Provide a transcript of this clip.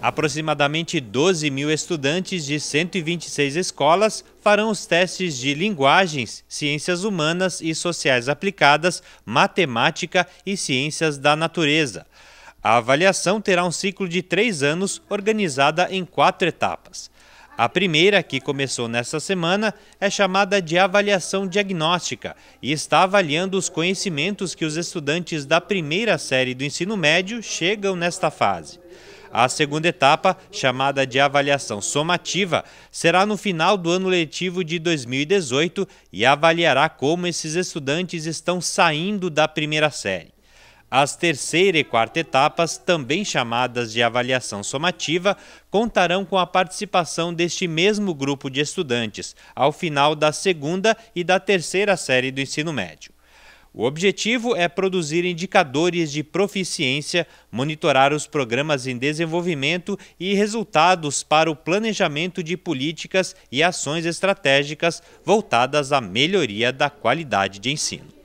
Aproximadamente 12 mil estudantes de 126 escolas farão os testes de linguagens, ciências humanas e sociais aplicadas, matemática e ciências da natureza. A avaliação terá um ciclo de três anos, organizada em quatro etapas. A primeira, que começou nesta semana, é chamada de avaliação diagnóstica e está avaliando os conhecimentos que os estudantes da primeira série do ensino médio chegam nesta fase. A segunda etapa, chamada de avaliação somativa, será no final do ano letivo de 2018 e avaliará como esses estudantes estão saindo da primeira série. As terceira e quarta etapas, também chamadas de avaliação somativa, contarão com a participação deste mesmo grupo de estudantes, ao final da segunda e da terceira série do ensino médio. O objetivo é produzir indicadores de proficiência, monitorar os programas em desenvolvimento e resultados para o planejamento de políticas e ações estratégicas voltadas à melhoria da qualidade de ensino.